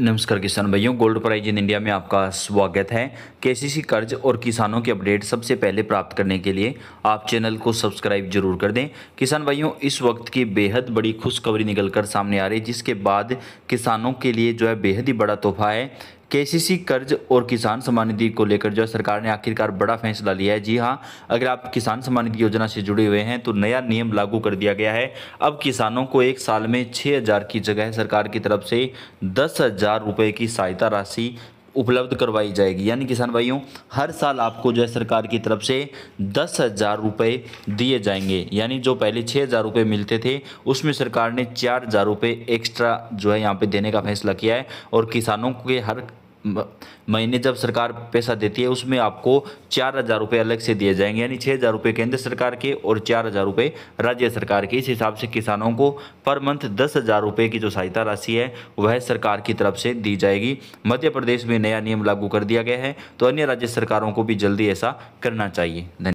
नमस्कार किसान भाइयों गोल्ड प्राइज इन इंडिया में आपका स्वागत है केसीसी कर्ज और किसानों के अपडेट सबसे पहले प्राप्त करने के लिए आप चैनल को सब्सक्राइब जरूर कर दें किसान भाइयों इस वक्त की बेहद बड़ी खुशखबरी निकलकर सामने आ रही है जिसके बाद किसानों के लिए जो है बेहद ही बड़ा तोहफा है केसीसी कर्ज और किसान सम्मान निधि को लेकर जो है सरकार ने आखिरकार बड़ा फैसला लिया है जी हाँ अगर आप किसान सम्मान निधि योजना से जुड़े हुए हैं तो नया नियम लागू कर दिया गया है अब किसानों को एक साल में छः हज़ार की जगह सरकार की तरफ से दस हज़ार रुपये की सहायता राशि उपलब्ध करवाई जाएगी यानी किसान भाइयों हर साल आपको जो है सरकार की तरफ से दस हज़ार रुपये दिए जाएंगे यानी जो पहले छः हज़ार रुपये मिलते थे उसमें सरकार ने चार हज़ार रुपये एक्स्ट्रा जो है यहाँ पे देने का फैसला किया है और किसानों के हर महीने जब सरकार पैसा देती है उसमें आपको चार हज़ार रुपये अलग से दिए जाएंगे यानी छः हज़ार रुपये केंद्र सरकार के और चार हज़ार रुपये राज्य सरकार के इस हिसाब से किसानों को पर मंथ दस हज़ार रुपये की जो सहायता राशि है वह सरकार की तरफ से दी जाएगी मध्य प्रदेश में नया नियम लागू कर दिया गया है तो अन्य राज्य सरकारों को भी जल्दी ऐसा करना चाहिए